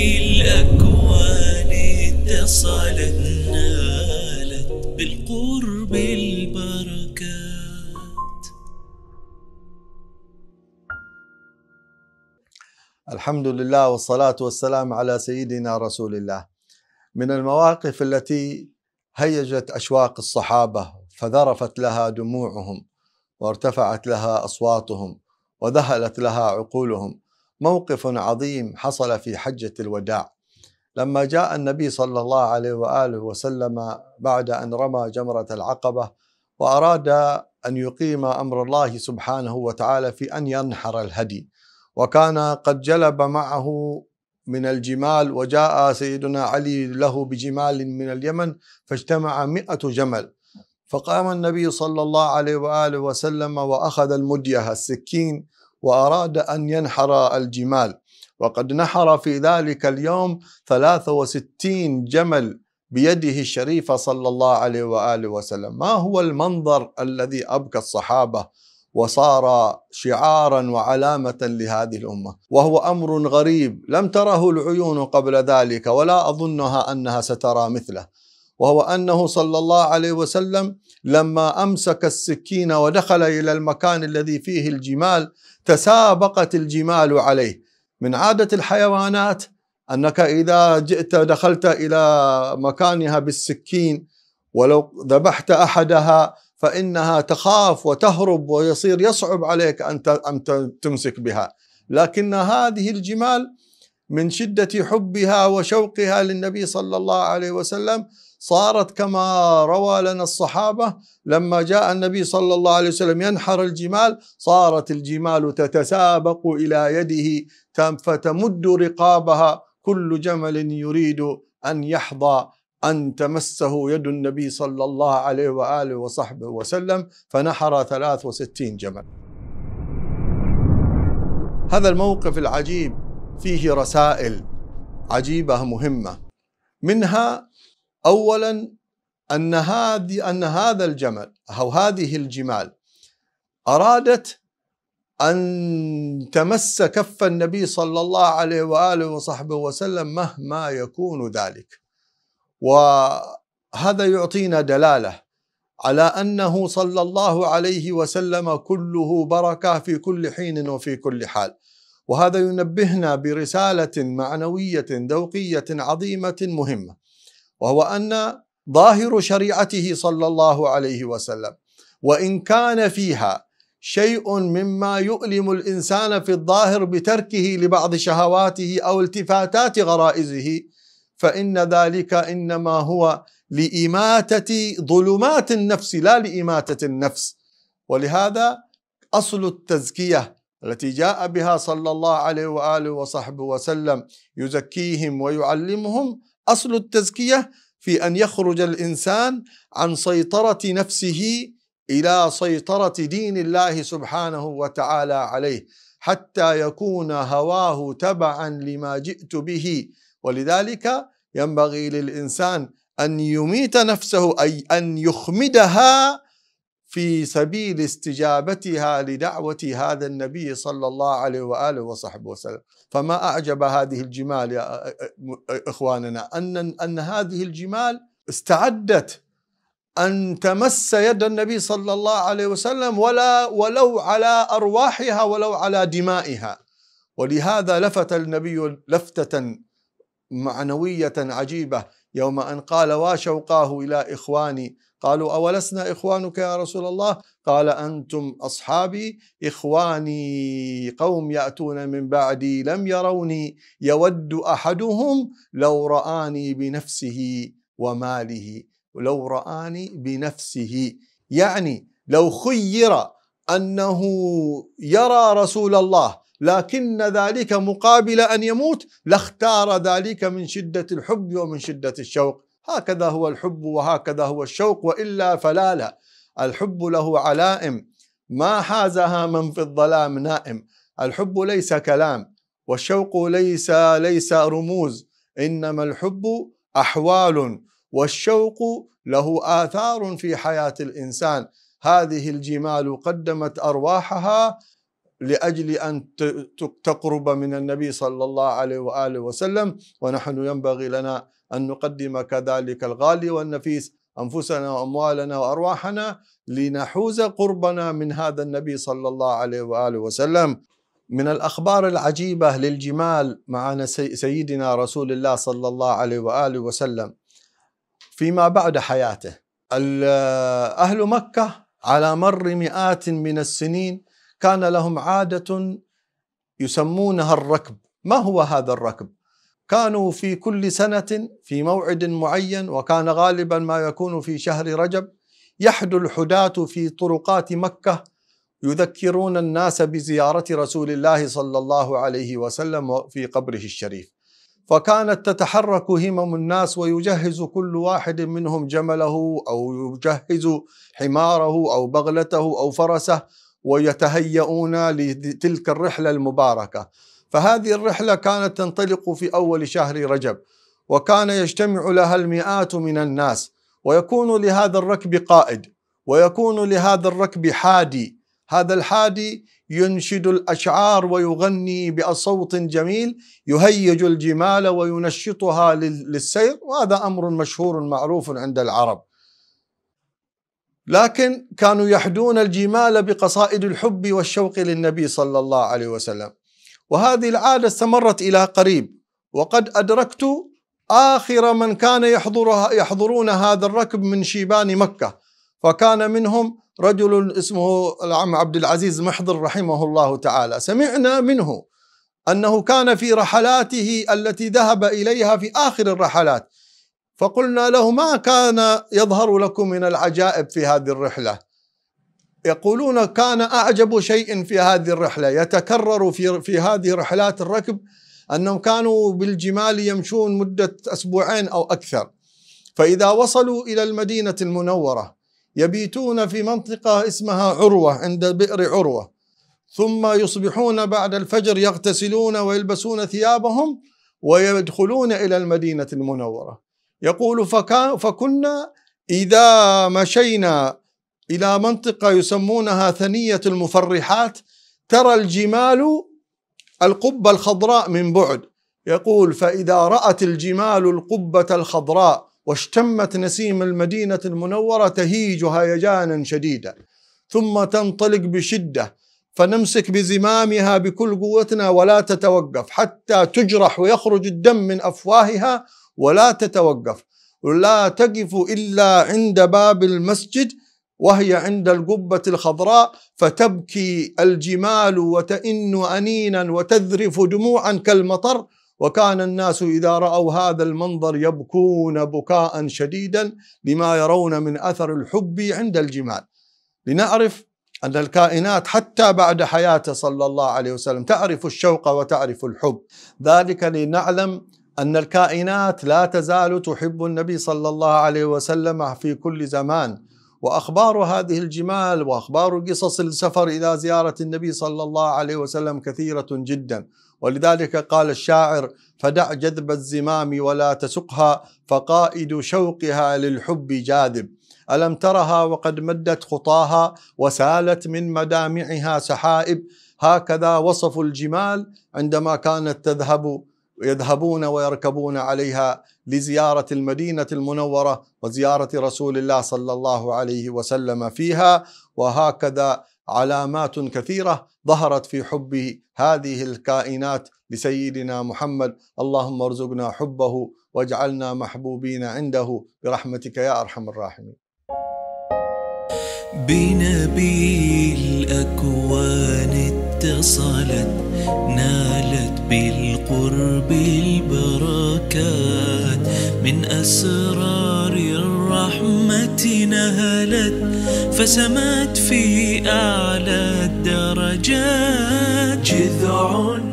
الأكوان اتصلت نالت بالقرب البركات الحمد لله والصلاة والسلام على سيدنا رسول الله من المواقف التي هيجت أشواق الصحابة فذرفت لها دموعهم وارتفعت لها أصواتهم وذهلت لها عقولهم موقف عظيم حصل في حجة الوداع لما جاء النبي صلى الله عليه واله وسلم بعد ان رمى جمره العقبه واراد ان يقيم امر الله سبحانه وتعالى في ان ينحر الهدي وكان قد جلب معه من الجمال وجاء سيدنا علي له بجمال من اليمن فاجتمع مئة جمل فقام النبي صلى الله عليه وآله وسلم وأخذ المدية السكين وأراد أن ينحر الجمال وقد نحر في ذلك اليوم 63 جمل بيده الشريفة صلى الله عليه وآله وسلم ما هو المنظر الذي أبكى الصحابة وصار شعارا وعلامة لهذه الأمة وهو أمر غريب لم تره العيون قبل ذلك ولا أظنها أنها سترى مثله وهو انه صلى الله عليه وسلم لما امسك السكين ودخل الى المكان الذي فيه الجمال تسابقت الجمال عليه من عاده الحيوانات انك اذا جئت دخلت الى مكانها بالسكين ولو ذبحت احدها فانها تخاف وتهرب ويصير يصعب عليك ان تمسك بها لكن هذه الجمال من شده حبها وشوقها للنبي صلى الله عليه وسلم صارت كما روى لنا الصحابة لما جاء النبي صلى الله عليه وسلم ينحر الجمال صارت الجمال تتسابق إلى يده فتمد رقابها كل جمل يريد أن يحظى أن تمسه يد النبي صلى الله عليه وآله وصحبه وسلم فنحر 63 جمل هذا الموقف العجيب فيه رسائل عجيبة مهمة منها أولا أن هذه أن هذا الجمل أو هذه الجمال أرادت أن تمس كف النبي صلى الله عليه وآله وصحبه وسلم مهما يكون ذلك وهذا يعطينا دلالة على أنه صلى الله عليه وسلم كله بركة في كل حين وفي كل حال وهذا ينبهنا برسالة معنوية ذوقية عظيمة مهمة وهو ان ظاهر شريعته صلى الله عليه وسلم وان كان فيها شيء مما يؤلم الانسان في الظاهر بتركه لبعض شهواته او التفاتات غرائزه فان ذلك انما هو لاماته ظلمات النفس لا لاماته النفس ولهذا اصل التزكيه التي جاء بها صلى الله عليه واله وصحبه وسلم يزكيهم ويعلمهم أصل التزكية في أن يخرج الإنسان عن سيطرة نفسه إلى سيطرة دين الله سبحانه وتعالى عليه حتى يكون هواه تبعا لما جئت به ولذلك ينبغي للإنسان أن يميت نفسه أي أن يخمدها في سبيل استجابتها لدعوة هذا النبي صلى الله عليه وآله وصحبه وسلم فما أعجب هذه الجمال يا إخواننا أن, أن هذه الجمال استعدت أن تمس يد النبي صلى الله عليه وسلم ولا ولو على أرواحها ولو على دمائها ولهذا لفت النبي لفتة معنوية عجيبة يوم أن قال واشوقاه إلى إخواني قالوا أولسنا إخوانك يا رسول الله قال أنتم أصحابي إخواني قوم يأتون من بعدي لم يروني يود أحدهم لو رآني بنفسه وماله لو رآني بنفسه يعني لو خير أنه يرى رسول الله لكن ذلك مقابل أن يموت لاختار ذلك من شدة الحب ومن شدة الشوق هكذا هو الحب وهكذا هو الشوق والا فلا لا الحب له علائم ما حازها من في الظلام نائم الحب ليس كلام والشوق ليس ليس رموز انما الحب احوال والشوق له اثار في حياه الانسان هذه الجمال قدمت ارواحها لاجل ان تقرب من النبي صلى الله عليه واله وسلم ونحن ينبغي لنا أن نقدم كذلك الغالي والنفيس أنفسنا وأموالنا وأرواحنا لنحوز قربنا من هذا النبي صلى الله عليه وآله وسلم من الأخبار العجيبة للجمال معنا سيدنا رسول الله صلى الله عليه وآله وسلم فيما بعد حياته أهل مكة على مر مئات من السنين كان لهم عادة يسمونها الركب ما هو هذا الركب كانوا في كل سنة في موعد معين وكان غالبا ما يكون في شهر رجب يحدو الحداة في طرقات مكة يذكرون الناس بزيارة رسول الله صلى الله عليه وسلم في قبره الشريف فكانت تتحرك همم الناس ويجهز كل واحد منهم جمله أو يجهز حماره أو بغلته أو فرسه ويتهيئون لتلك الرحلة المباركة فهذه الرحلة كانت تنطلق في أول شهر رجب وكان يجتمع لها المئات من الناس ويكون لهذا الركب قائد ويكون لهذا الركب حادي هذا الحادي ينشد الأشعار ويغني بصوت جميل يهيج الجمال وينشطها للسير وهذا أمر مشهور معروف عند العرب لكن كانوا يحدون الجمال بقصائد الحب والشوق للنبي صلى الله عليه وسلم وهذه العادة استمرت إلى قريب وقد أدركت آخر من كان يحضرها يحضرون هذا الركب من شيبان مكة فكان منهم رجل اسمه العم عبد العزيز محضر رحمه الله تعالى سمعنا منه أنه كان في رحلاته التي ذهب إليها في آخر الرحلات فقلنا له ما كان يظهر لكم من العجائب في هذه الرحله يقولون كان أعجب شيء في هذه الرحلة يتكرر في, في هذه رحلات الركب أنهم كانوا بالجمال يمشون مدة أسبوعين أو أكثر فإذا وصلوا إلى المدينة المنورة يبيتون في منطقة اسمها عروة عند بئر عروة ثم يصبحون بعد الفجر يغتسلون ويلبسون ثيابهم ويدخلون إلى المدينة المنورة يقول فكنا إذا مشينا إلى منطقة يسمونها ثنية المفرحات ترى الجمال القبة الخضراء من بعد يقول فإذا رأت الجمال القبة الخضراء واشتمت نسيم المدينة المنورة تهيج هيجانا شديدا ثم تنطلق بشدة فنمسك بزمامها بكل قوتنا ولا تتوقف حتى تجرح ويخرج الدم من أفواهها ولا تتوقف لا تقف إلا عند باب المسجد وهي عند القبة الخضراء فتبكي الجمال وتئن أنينا وتذرف دموعا كالمطر وكان الناس إذا رأوا هذا المنظر يبكون بكاء شديدا لما يرون من أثر الحب عند الجمال لنعرف أن الكائنات حتى بعد حياته صلى الله عليه وسلم تعرف الشوق وتعرف الحب ذلك لنعلم أن الكائنات لا تزال تحب النبي صلى الله عليه وسلم في كل زمان واخبار هذه الجمال واخبار قصص السفر الى زياره النبي صلى الله عليه وسلم كثيره جدا ولذلك قال الشاعر فدع جذب الزمام ولا تسقها فقائد شوقها للحب جاذب الم ترها وقد مدت خطاها وسالت من مدامعها سحائب هكذا وصفوا الجمال عندما كانت تذهب يذهبون ويركبون عليها لزيارة المدينة المنورة وزيارة رسول الله صلى الله عليه وسلم فيها وهكذا علامات كثيرة ظهرت في حب هذه الكائنات لسيدنا محمد اللهم ارزقنا حبه واجعلنا محبوبين عنده برحمتك يا أرحم الراحمين بنبي الأكوان اتصلت بالقرب البركات من أسرار الرحمة نهلت فسمت في أعلى الدرجات جذع